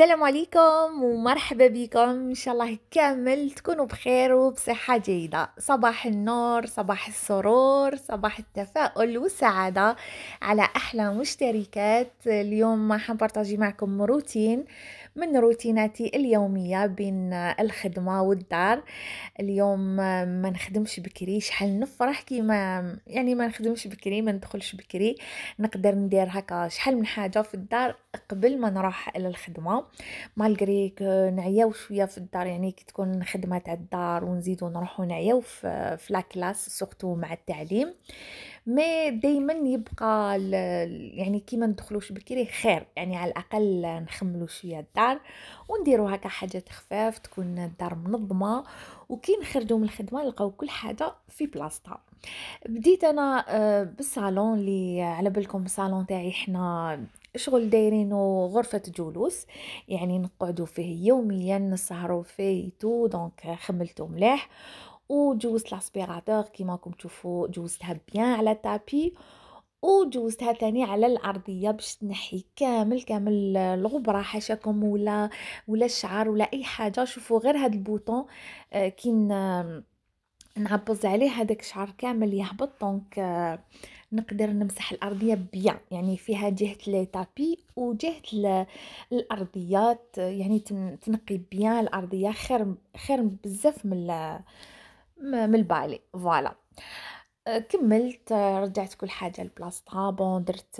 السلام عليكم ومرحبا بكم ان شاء الله كامل تكونوا بخير وبصحة جيدة صباح النور صباح السرور صباح التفاؤل والسعادة على احلى مشتركات اليوم حنبارطاجي معكم روتين من روتيناتي اليومية بين الخدمة والدار اليوم ما نخدمش بكري شحال نفرح كي ما يعني ما نخدمش بكري ما ندخلش بكري نقدر ندير هكا شحال من حاجة في الدار قبل ما نروح الى الخدمه مالغريك آه، نعياو شويه في الدار يعني كي تكون خدمه تاع الدار ونزيدو نروحو نعياو في آه، في لاكلاس سورتو مع التعليم مي دائما يبقى يعني كي ما ندخلوش بكري خير يعني على الاقل نخملو شويه الدار ونديرو هكا حاجات خفاف تكون الدار منظمه وكي نخرجوا من الخدمه نلقاو كل حاجه في بلاصتها بديت انا آه، بالصالون اللي على بالكم الصالون تاعي حنا شغل دايرينو غرفة جلوس يعني نقعدو فيه يوميا نسهرو فيه تو دونك خملتو مليح وجوزت لاسبيراتور كيما راكم تشوفوا جوزتها بيان على تابي وجوزتها تاني على الارضيه باش تنحي كامل كامل الغبره حاشاكم ولا ولا الشعر ولا اي حاجه شوفوا غير هاد البوطون آه، كي نعبز عليه هذاك الشعر كامل يهبط دونك آه، نقدر نمسح الارضيه بيان يعني فيها جهه لي تابي وجهه الارضيات يعني تنقي بيان الارضيه خير خير بزاف من من البالي فوالا آه، كملت آه، رجعت كل حاجه لبلاصتها بون درت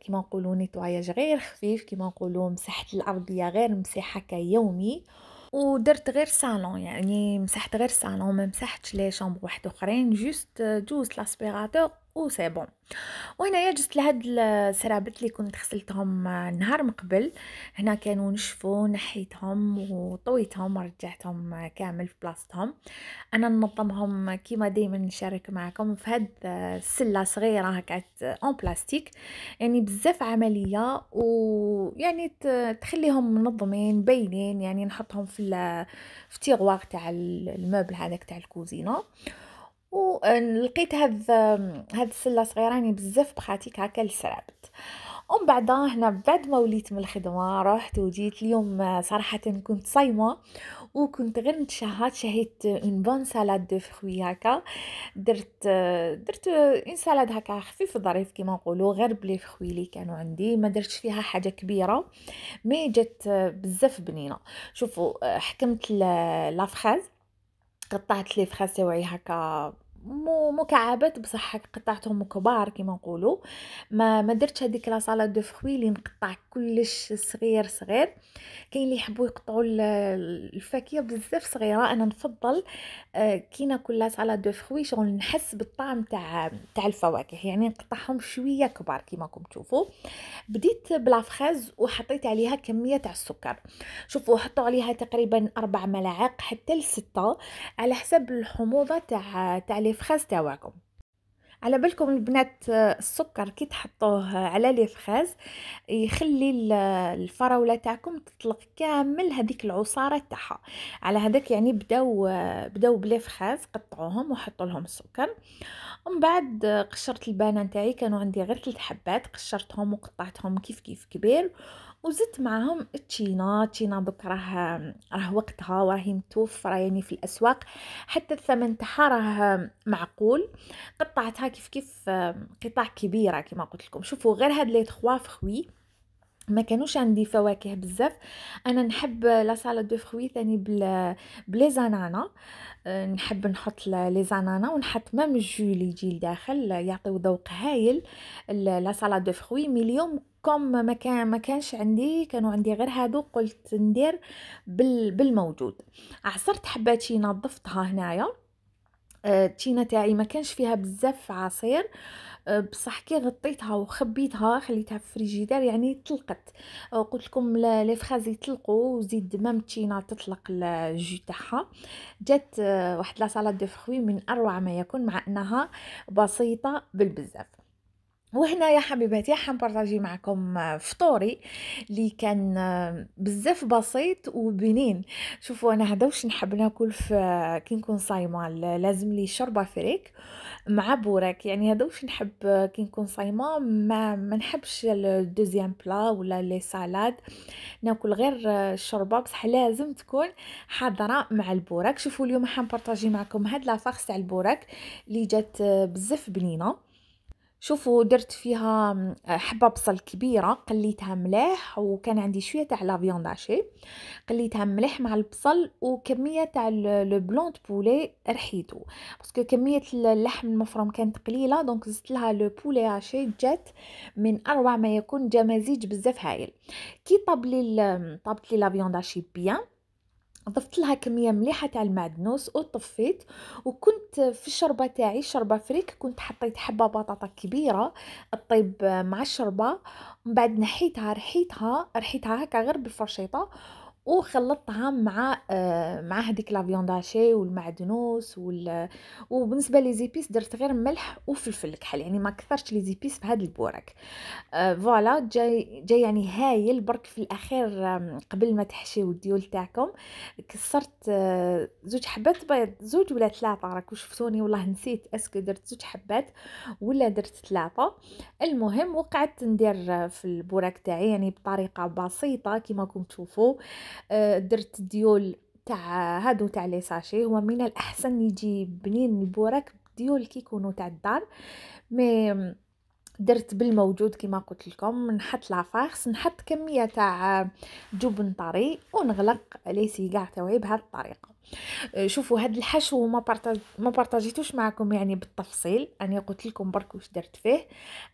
كيما نقولوا نيتواياج غير خفيف كيما نقولوا مسحت الارضيه غير مسيحه كيومي يومي ودرت غير صالون يعني مسحت غير صالون ما مسحتش لي شامبر واحد اخرين جوست دوزت لاسبيراتور وسي بون وهنايا جست لهاد السرابت اللي كنت غسلتهم نهار من قبل هنا كانوا نشفوا نحيتهم وطويتهم ورجعتهم كامل في بلاصتهم انا ننظمهم كيما دائما نشارك معكم في هاد السله صغيره هكا اون بلاستيك يعني بزاف عمليه ويعني تخليهم منظمين باينين يعني نحطهم في في تيغوار تاع الموبل هذاك تاع الكوزينه ولقيت هاد هاد السله صغيره راني يعني بزاف بخاتيك هكا للسرعبت ومن بعد هنا بعد ما وليت من الخدمه رحت وجيت اليوم صراحه كنت صايمه وكنت غير نتشهات شهيت اون بون سالاد دو فروي هكا درت درت اون سالاد هكا خفيف ظريف كيما نقولوا غير بلي فروي اللي كانوا عندي ما درتش فيها حاجه كبيره مي جات بزاف بنينه شوفوا حكمت لا فريز قطعت لي فريز تاعي هكا مو مكعبات بصح قطعتهم كبار كما نقولوا ما ما درتش هذيك لا سالاد دو فروي اللي نقطع كلش صغير صغير كاين اللي يحبوا يقطعوا الفاكهه بزاف صغيره انا نفضل آه، كي ناكل لا سالاد دو فروي شغل نحس بالطعم تاع تاع الفواكه يعني نقطعهم شويه كبار كما راكم تشوفوا بديت بلا فخاز وحطيت عليها كميه تاع السكر شوفوا حطوا عليها تقريبا أربع ملاعق حتى لستة على حسب الحموضه تاع تاع لي فريز تاعكم على بالكم البنات السكر كي تحطوه على لي فريز يخلي الفراوله تاعكم تطلق كامل هذيك العصاره تاعها على هذاك يعني بداو بداو بلي فريز قطعوهم وحطوا لهم السكر ومن بعد قشرت البانان تاعي كانوا عندي غير ثلاث حبات قشرتهم وقطعتهم كيف كيف كبير وزدت معاهم التشينا التشينا دوك راه راه وقتها راهي متوفره يعني في الاسواق حتى الثمن تاعها راه معقول قطعتها كيف كيف قطع كبيره كما قلت لكم شوفوا غير هاد لي 3 فخوي ما كانوش عندي فواكه بزاف انا نحب لا سالاد دو فروي ثاني بل بلي زانانا أه، نحب نحط لي زانانا ونحط مام الجو لي يجي لداخل يعطيو ذوق هايل لا سالاد دو فروي مي اليوم كم ما كان ما كانش عندي كانوا عندي غير هادو قلت ندير بال بالموجود عصرت حباتينا ضفتها هنايا التينه آه، تاعي ما كانش فيها بزاف عصير آه، بصح كي غطيتها وخبيتها خليتها في الفريجيدار يعني طلقت آه، قلت لكم لي فخاز يطلقوا وزيد مام التينه تطلق الجو تاعها جات واحد لا سالاد دو فروي من اروع ما يكون مع انها بسيطه بالبزاف وهنا يا حبيباتي حنبارطاجي معكم فطوري اللي كان بزاف بسيط وبنين شوفوا انا هذا واش نحب ناكل في كي نكون صايمه لازم لي شوربه فريك مع بوراك يعني هذا واش نحب كي نكون صايمه ما, ما نحبش الدوزيام بلا ولا لي سالاد ناكل غير الشوربه بصح لازم تكون حاضره مع البوراك شوفوا اليوم حنبارطاجي معكم هاد لافارس تاع البوراك اللي جات بزاف بنينه شوفوا درت فيها آه، حبه بصل كبيره قليتها مليح وكان عندي شويه تاع لافيون داشي قليتها مليح مع البصل وكميه تاع لو بلون بولي رحيتو باسكو كميه اللحم المفروم كانت قليله دونك زدت لها لو بولي اشي جات من اروع ما يكون جا مزيج بزاف هايل كي طاب لي طابت لي لافيون داشي بيان ضفت لها كميه مليحه تاع المعدنوس وطفيت وكنت في الشربه تاعي شربة فريك كنت حطيت حبه بطاطا كبيره طيب مع الشربه بعد نحيتها رحيتها رحيتها هكا غير بالفرشيطه وخلطتها الطعام مع آه، مع هذيك لا فيوند والمعدنوس وال وبالنسبه لي زيبيس درت غير ملح وفلفل كحل يعني ما كثرتش لي زيبيس بهذا البوراك آه، فوالا جاي جاي يعني هايل برك في الاخير قبل ما تحشيو الديول تاعكم كسرت آه، زوج حبات بيض زوج ولا ثلاثه راكو شفتوني والله نسيت اسكو درت زوج حبات ولا درت ثلاثه المهم وقعت ندير في البوراك تاعي يعني بطريقه بسيطه كما راكم تشوفوا آه، درت ديول تاع هادو تاع لي ساشي هو من الاحسن يجي بنين البوراك ديول يكونوا تاع الدار مي درت بالموجود كما قلت لكم نحط لافارس نحط كميه تاع جبن طري ونغلق ليسي كاع تاعي بهذه الطريقه أه، شوفوا هاد الحشو ما ما بارطاجيتوش معكم يعني بالتفصيل انا قلت لكم برك واش درت فيه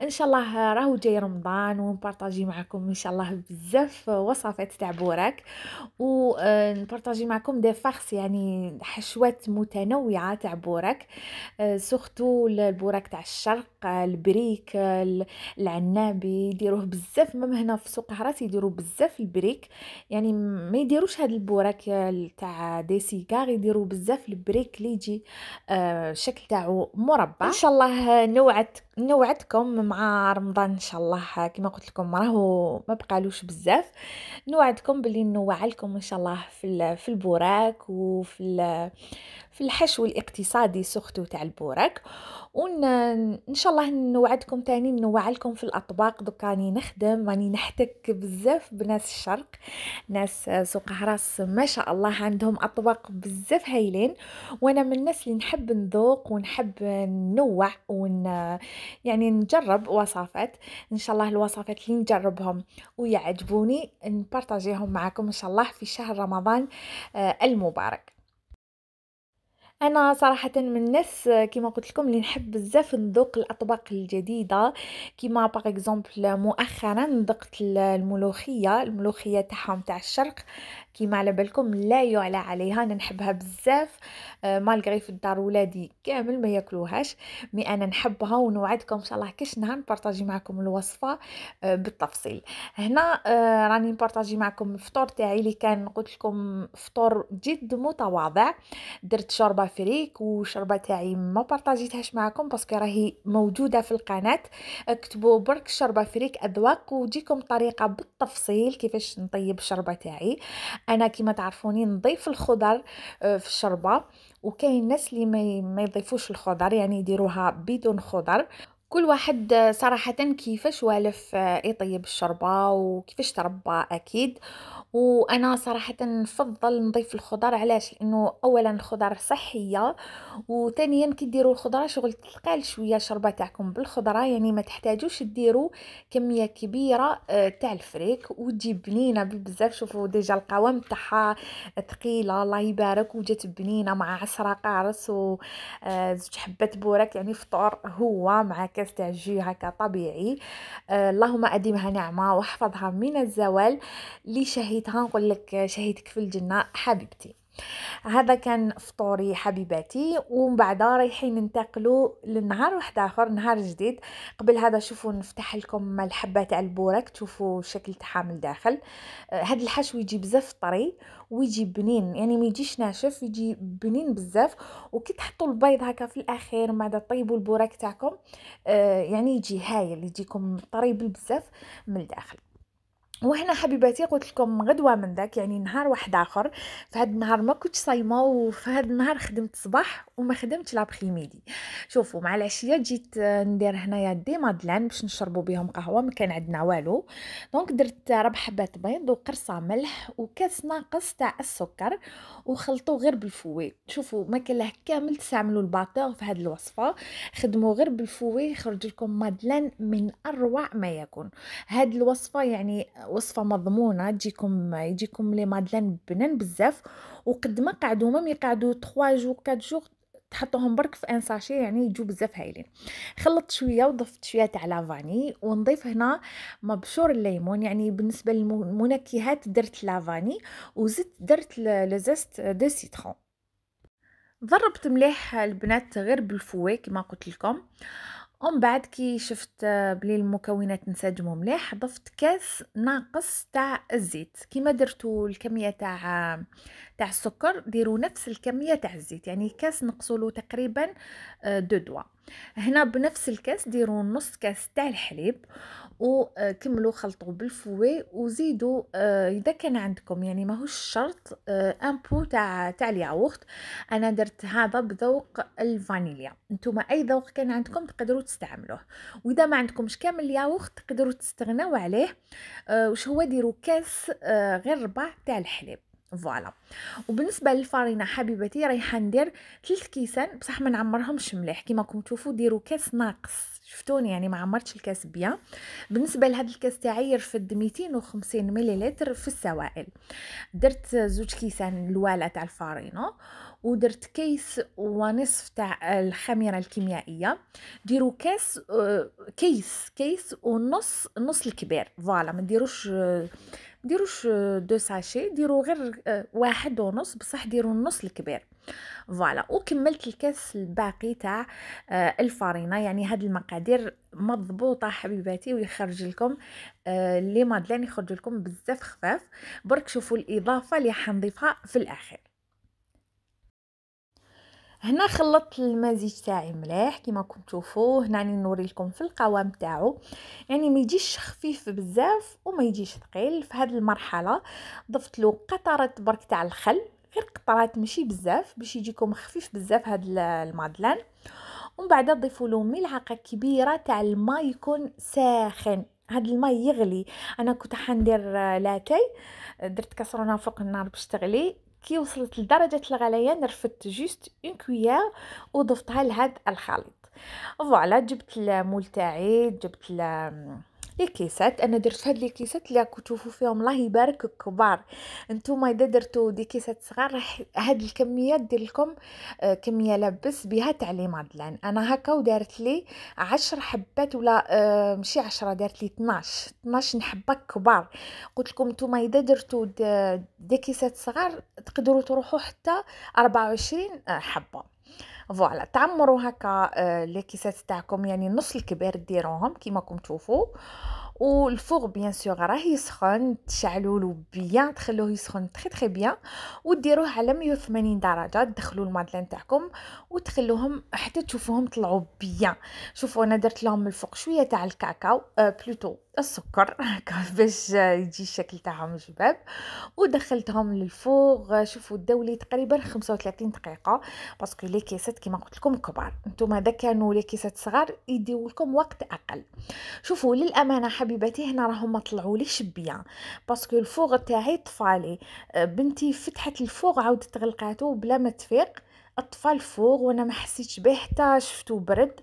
ان شاء الله راهو جاي رمضان ونبارطاجي معكم ان شاء الله بزاف وصفات تاع بوراك ونبارطاجي أه، معكم دي فاخس يعني حشوات متنوعه تاع بوراك أه، سورتو البوراك تاع الشرق البريك العنابي يديروه بزاف مام هنا في سوق عراس يديروا بزاف البريك يعني ما يديروش هاد البوراك تاع دي سيكار يديروا بزاف البريك اللي يجي آه، الشكل آه تاعو مربع ان شاء الله نوعت نوعدكم مع رمضان ان شاء الله كما قلت لكم راهو ما بقالوش بزاف نوعدكم باللي نوعلكم ان شاء الله في في البوراك وفي في الحشو الاقتصادي سختو تاع البورك وان شاء الله نوعدكم تاني نوعلكم في الاطباق دوك راني نخدم راني نحتك بزاف بناس الشرق ناس سوق هراس ما شاء الله عندهم اطباق بزاف هايلين وانا من الناس اللي نحب نذوق ونحب نوع ون يعني نجرب وصفات ان شاء الله الوصفات اللي نجربهم ويعجبوني نبارطاجيهم معكم ان شاء الله في شهر رمضان آه، المبارك انا صراحه من الناس كما قلت لكم اللي نحب بزاف نذوق الاطباق الجديده كما باغ اكزومبل مؤخرا ذقت الملوخيه الملوخيه تاعهم تاع الشرق كيما على بالكم لا يعلى عليها انا نحبها بزاف مالغري آه، في الدار ولادي كامل ما ياكلوهاش مي انا نحبها ونوعدكم ان شاء الله كاش نهار نبارطاجي معكم الوصفه آه، بالتفصيل هنا آه، راني نبارطاجي معكم الفطور تاعي اللي كان قلت لكم فطور جد متواضع درت شوربه فريك وشربة تاعي ما بارطاجيتهاش معكم باسكو راهي موجوده في القناه اكتبوا برك شربه فريك اذواق وتجيكم طريقه بالتفصيل كيفاش نطيب الشربه تاعي انا كما تعرفوني نضيف الخضر آه، في الشربه وكاين ناس اللي ما يضيفوش الخضر يعني يديروها بدون خضر كل واحد صراحة كيفاش والف يطيب الشربة وكيفاش تربى اكيد وانا صراحة نفضل نضيف الخضر علاش لانه اولا الخضر صحية وثانيا كي ديروا الخضرة شغل تلقال شوية شربة تاعكم بالخضرة يعني ما تحتاجوش تديروا كمية كبيرة آه، تاع الفريك وتجي بنينة بزاف شوفوا ديجا القوام تاعها ثقيلة الله يبارك وجات بنينة مع عصرة قارص وزوج آه، حبات بورك يعني فطور هو معك كاس تاع الجي هكا طبيعي آه اللهم اديمها نعمه واحفظها من الزوال اللي شهيتها نقول لك شهيتك في الجنه حبيبتي هذا كان فطوري حبيباتي ومن بعد رايحين ننتقلوا لنهار واحد اخر نهار جديد قبل هذا شوفوا نفتح لكم الحبه تاع البورك تشوفوا الشكل تاعها من الداخل هذا آه، الحشو يجي بزاف طري ويجي بنين يعني ما يجيش ناشف يجي بنين بزاف وكي تحطوا البيض هكا في الاخير بعد طيبوا البورك تاعكم آه، يعني يجي هايل يجيكم طري بزاف من الداخل وهنا حبيباتي قلت لكم غدوه من داك يعني نهار واحد اخر فهاد النهار ما كنت صايمه وفهاد النهار خدمت صباح وما خدمتش ميدي شوفوا مع العشيه جيت آه، ندير هنايا دي مادلان باش نشربوا بهم قهوه ما كان عندنا والو دونك درت ربع حبات بيض وقرصه ملح وكاس ناقص تاع السكر وخلطوا غير بالفوي شوفوا ما كان له كامل تستعملوا الباتور في هاد الوصفه خدموا غير بالفوي يخرج لكم مادلان من اروع ما يكون هاد الوصفه يعني وصفه مضمونه تجيكم يجيكم لي مادلين بنان بزاف وقد ما قعدوا مام يقعدوا 3 جو 4 جو تحطوهم برك في ان ساشي يعني يجو بزاف هايلين خلطت شويه وضفت شويه تاع لافاني ونضيف هنا مبشور الليمون يعني بالنسبه للمنكهات درت لافاني وزدت درت لزست دو سيترون ضربت مليح البنات غير بالفوي كما قلت لكم آه ومن بعد كي شفت بلي المكونات انسجموا مليح ضفت كاس ناقص تاع الزيت كيما درتو الكميه تاع تاع السكر ديروا نفس الكميه تاع الزيت يعني كاس نقصوا له تقريبا آه، دو دوا هنا بنفس الكاس ديروا نص كاس تاع الحليب وكملوا آه، خلطوا بالفوي وزيدوا آه، اذا كان عندكم يعني ماهوش شرط ان آه، بو تاع تاع الياغورت انا درت هذا بذوق الفانيليا نتوما اي ذوق كان عندكم تقدروا تستعملوه واذا ما عندكمش كامل الياغورت تقدروا تستغناو عليه واش هو ديروا كاس غير ربع تاع الحليب فوالا وبالنسبه للفرينه حبيبتي رايحه ندير ثلاث كيسان بصح ما نعمرهمش مليح كيما راكم تشوفوا ديروا كاس ناقص شفتوني يعني ما عمرتش الكاس بيان بالنسبه لهذا الكاس تاعي يرفد 250 مليلتر في السوائل درت زوج كيسان الوالا تاع الفارينه ودرت كيس ونصف تاع الخميره الكيميائيه ديروا كاس آه، كيس كيس ونص نص الكبير فوالا ما ديروش آه، ديروش آه، دو ساشي ديرو غير آه، واحد ونص بصح ديرو النص الكبير فوالا وكملت الكاس الباقي تاع آه، الفرينه يعني هاد المقادير مضبوطه حبيباتي ويخرج لكم لي مادلين يخرج لكم بزاف خفاف برك شوفوا الاضافه اللي حنضيفها في الاخير هنا خلطت المزيج تاعي مليح كما راكم تشوفوا هنا راني نوري لكم في القوام تاعو يعني ما يجيش خفيف بزاف وما يجيش ثقيل في هذه المرحله ضفت له قطره برك تاع الخل غير قطرات ماشي بزاف باش يجيكم خفيف بزاف هاد المادلان ومن بعد ضيفوا له ملعقه كبيره تاع الماء يكون ساخن هاد الماء يغلي انا كنت حندير آه، لاتاي درت كسرونه فوق النار باش تغلي كي وصلت لدرجه الغليان رفدت جوست اون كويير وضفتها لهذا الخليط فوالا جبت المول تاعي جبت لي كيسات انا درت في هاد كيسات اللي راكو تشوفوا فيهم الله يبارك كبار نتوما اذا درتو دي كيسات صغار راح هاد الكميه دير لكم آه، كميه لابس بها تاع لي مادلان انا هكا ودارت لي 10 حبات ولا آه، ماشي 10 دارت لي 12 12 حبه كبار قلت لكم نتوما اذا درتو دي كيسات صغار تقدروا تروحوا حتى 24 آه، حبه فوالا تعمروا هكا آه، لي كيسات تاعكم يعني النص الكبير ديروهم كيما راكم تشوفوا والفوق بيان سور راه يسخن تشعلوا له بيان تخلوه يسخن تري تري بيان وديروه على 180 درجه تدخلوا المادلين تاعكم وتخلوهم حتى تشوفوهم طلعوا بيان شوفوا انا درت لهم من الفوق شويه تاع الكاكاو آه بلوتو السكر باش يجي الشكل تاعهم شباب ودخلتهم للفوق شوفوا الدولي تقريبا 35 دقيقه باسكو لي كيسات كيما قلت لكم كبار نتوما دا كانوا لي كيسات صغار يديو لكم وقت اقل شوفوا للامانه حبيباتي هنا راهم طلعوا لي شبيه باسكو الفوق تاعي طفالي بنتي فتحت الفوق عاودت غلقاتو بلا ما تفيق الطفال فوق وانا ما حسيتش به حتى شفتو برد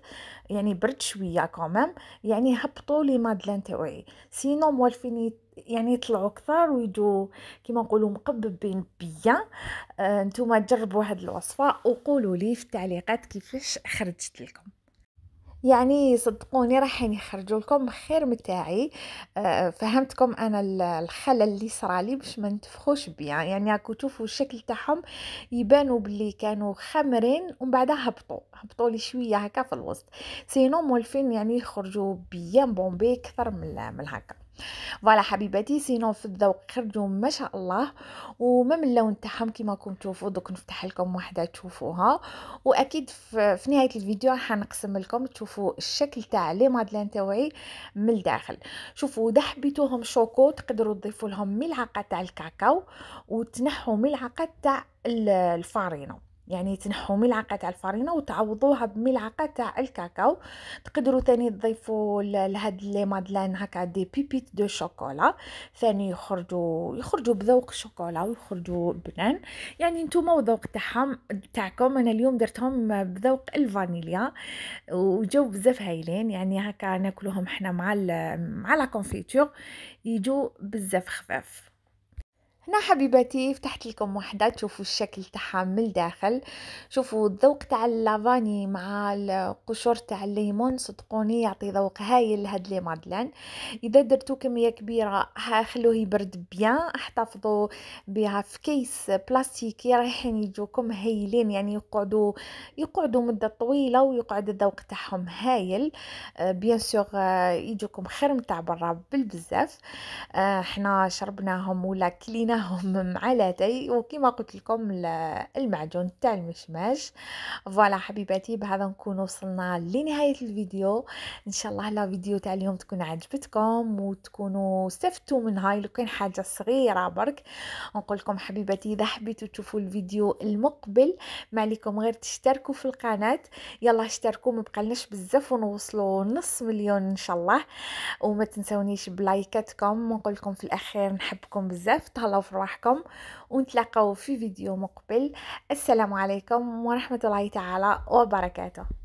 يعني برد شويه كومام يعني هبطوا لي مادلين تاعي سينو موالفين يعني يطلعوا كثار ويجوا كيما نقولوا مقببين بيا آه، نتوما جربوا هاد الوصفه وقولوا لي في التعليقات كيفاش خرجت لكم يعني صدقوني راح نخرجوا يعني لكم خير متاعي آه، آه، فهمتكم انا الخلل اللي صرالي باش ما نتفخوش بيا يعني راكو تشوفوا الشكل تاعهم يبانوا باللي كانوا خمرين ومن بعدها هبطوا هبطوا لي شويه هكا في الوسط سينو مولفين يعني يخرجوا بيان بومبي اكثر من هكا فوالا حبيباتي سينو في الذوق خرجوا ما شاء الله وما من اللون تاعهم كيما راكم تشوفوا دوك نفتح لكم وحده تشوفوها واكيد في نهايه الفيديو حنقسم لكم تشوفوا الشكل تاع لي مادلين تاعي من الداخل شوفوا اذا حبيتوهم شوكو تقدروا تضيفوا لهم ملعقه تاع الكاكاو وتنحوا ملعقه تاع الفارينو يعني تنحوا ملعقة تاع الفرينة وتعوضوها بملعقة تاع الكاكاو تقدروا ثاني تضيفوا لهاد لي مادلان هكا دي بيبيت دو شوكولا ثاني يخرجوا يخرجوا بذوق الشوكولا ويخرجوا بنان يعني نتوما وذوق تاعهم تاعكم انا اليوم درتهم بذوق الفانيليا وجو بزاف هايلين يعني هكا ناكلوهم حنا مع مع لا كونفيتور يجوا بزاف خفاف هنا حبيباتي فتحت لكم وحدة تشوفوا الشكل تاعها من الداخل شوفوا الذوق تاع اللافاني مع القشور تاع الليمون صدقوني يعطي ذوق هايل لهاد لي مادلان اذا درتو كميه كبيره خلوه يبرد بيان احتفظوا بها في كيس بلاستيكي رايحين يجوكم هايلين يعني يقعدوا يقعدوا مده طويله ويقعد الذوق تاعهم هايل آه، بيان سور آه، يجوكم خير متاع برا بالبزاف آه، حنا شربناهم ولا كلينا حطيناهم مع لاتاي وكما قلت لكم المعجون تاع المشماش فوالا حبيباتي بهذا نكون وصلنا لنهايه الفيديو ان شاء الله لا فيديو تاع اليوم تكون عجبتكم وتكونوا استفدتوا منها لو كان حاجه صغيره برك نقول لكم حبيباتي اذا حبيتوا تشوفوا الفيديو المقبل ما عليكم غير تشتركوا في القناه يلا اشتركوا ما بقالناش بزاف ونوصلوا نص مليون ان شاء الله وما تنسونيش بلايكاتكم ونقول لكم في الاخير نحبكم بزاف تهلاو في رواحكم ونتلاقاو في فيديو مقبل السلام عليكم ورحمة الله تعالى وبركاته